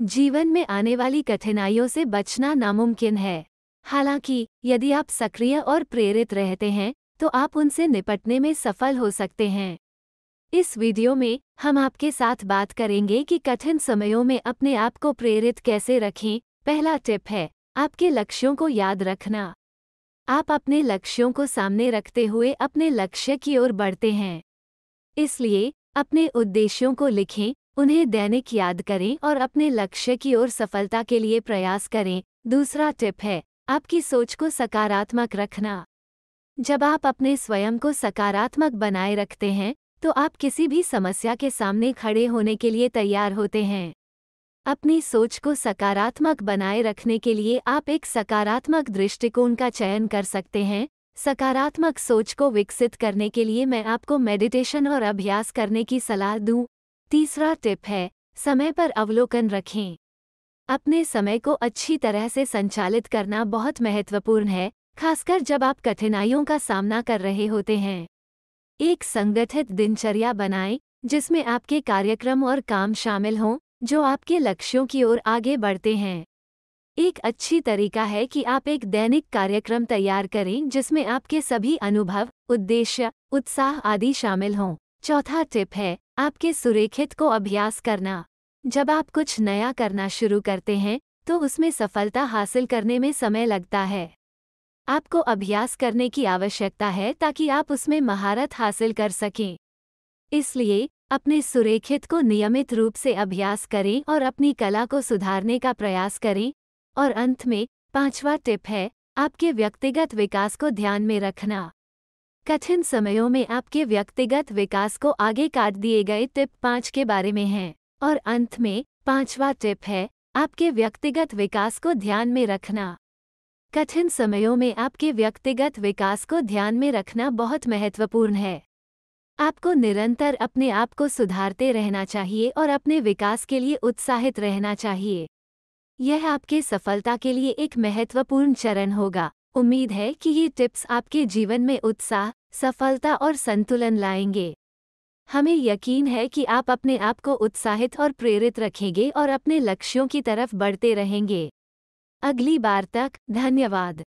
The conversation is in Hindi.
जीवन में आने वाली कठिनाइयों से बचना नामुमकिन है हालांकि यदि आप सक्रिय और प्रेरित रहते हैं तो आप उनसे निपटने में सफल हो सकते हैं इस वीडियो में हम आपके साथ बात करेंगे कि कठिन समयों में अपने आप को प्रेरित कैसे रखें पहला टिप है आपके लक्ष्यों को याद रखना आप अपने लक्ष्यों को सामने रखते हुए अपने लक्ष्य की ओर बढ़ते हैं इसलिए अपने उद्देश्यों को लिखें उन्हें दैनिक याद करें और अपने लक्ष्य की ओर सफलता के लिए प्रयास करें दूसरा टिप है आपकी सोच को सकारात्मक रखना जब आप अपने स्वयं को सकारात्मक बनाए रखते हैं तो आप किसी भी समस्या के सामने खड़े होने के लिए तैयार होते हैं अपनी सोच को सकारात्मक बनाए रखने के लिए आप एक सकारात्मक दृष्टिकोण का चयन कर सकते हैं सकारात्मक सोच को विकसित करने के लिए मैं आपको मेडिटेशन और अभ्यास करने की सलाह दूं तीसरा टिप है समय पर अवलोकन रखें अपने समय को अच्छी तरह से संचालित करना बहुत महत्वपूर्ण है खासकर जब आप कठिनाइयों का सामना कर रहे होते हैं एक संगठित दिनचर्या बनाएं जिसमें आपके कार्यक्रम और काम शामिल हों जो आपके लक्ष्यों की ओर आगे बढ़ते हैं एक अच्छी तरीका है कि आप एक दैनिक कार्यक्रम तैयार करें जिसमें आपके सभी अनुभव उद्देश्य उत्साह आदि शामिल हों चौथा टिप है आपके सुरेखित को अभ्यास करना जब आप कुछ नया करना शुरू करते हैं तो उसमें सफलता हासिल करने में समय लगता है आपको अभ्यास करने की आवश्यकता है ताकि आप उसमें महारत हासिल कर सकें इसलिए अपने सुरेखित को नियमित रूप से अभ्यास करें और अपनी कला को सुधारने का प्रयास करें और अंत में पांचवा टिप है आपके व्यक्तिगत विकास को ध्यान में रखना कठिन समयों में आपके व्यक्तिगत विकास को आगे काट दिए गए टिप पाँच के बारे में है और अंत में पांचवा टिप है आपके व्यक्तिगत विकास को ध्यान में रखना कठिन समयों में आपके व्यक्तिगत विकास को ध्यान में रखना बहुत महत्वपूर्ण है आपको निरंतर अपने आप को सुधारते रहना चाहिए और अपने विकास के लिए उत्साहित रहना चाहिए यह आपके सफलता के लिए एक महत्वपूर्ण चरण होगा उम्मीद है कि ये टिप्स आपके जीवन में उत्साह सफलता और संतुलन लाएंगे हमें यकीन है कि आप अपने आप को उत्साहित और प्रेरित रखेंगे और अपने लक्ष्यों की तरफ बढ़ते रहेंगे अगली बार तक धन्यवाद